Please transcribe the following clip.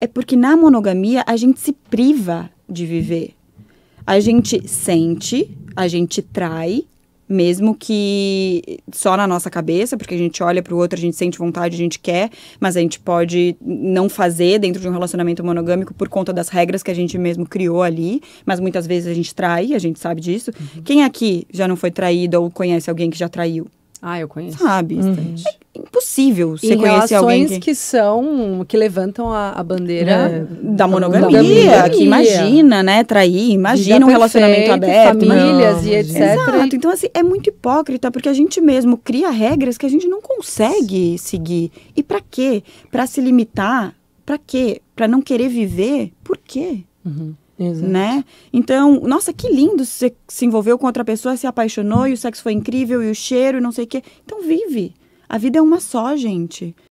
é porque na monogamia a gente se priva de viver. A gente sente, a gente trai, mesmo que só na nossa cabeça, porque a gente olha para o outro, a gente sente vontade, a gente quer, mas a gente pode não fazer dentro de um relacionamento monogâmico por conta das regras que a gente mesmo criou ali, mas muitas vezes a gente trai, a gente sabe disso. Uhum. Quem aqui já não foi traído ou conhece alguém que já traiu? Ah, eu conheço. Sabe? Uhum impossível você em conhecer alguém que... que são que levantam a, a bandeira é, da, monogamia, da monogamia, né? que imagina, né, trair, imagina um relacionamento aberto, né? famílias não, e etc. Exato. Então assim, é muito hipócrita porque a gente mesmo cria regras que a gente não consegue seguir. E para quê? Para se limitar? Para quê? Para não querer viver? Por quê? Uhum. Exato. né? Então, nossa, que lindo você se envolveu com outra pessoa, se apaixonou e o sexo foi incrível e o cheiro e não sei o quê. Então vive. A vida é uma só, gente.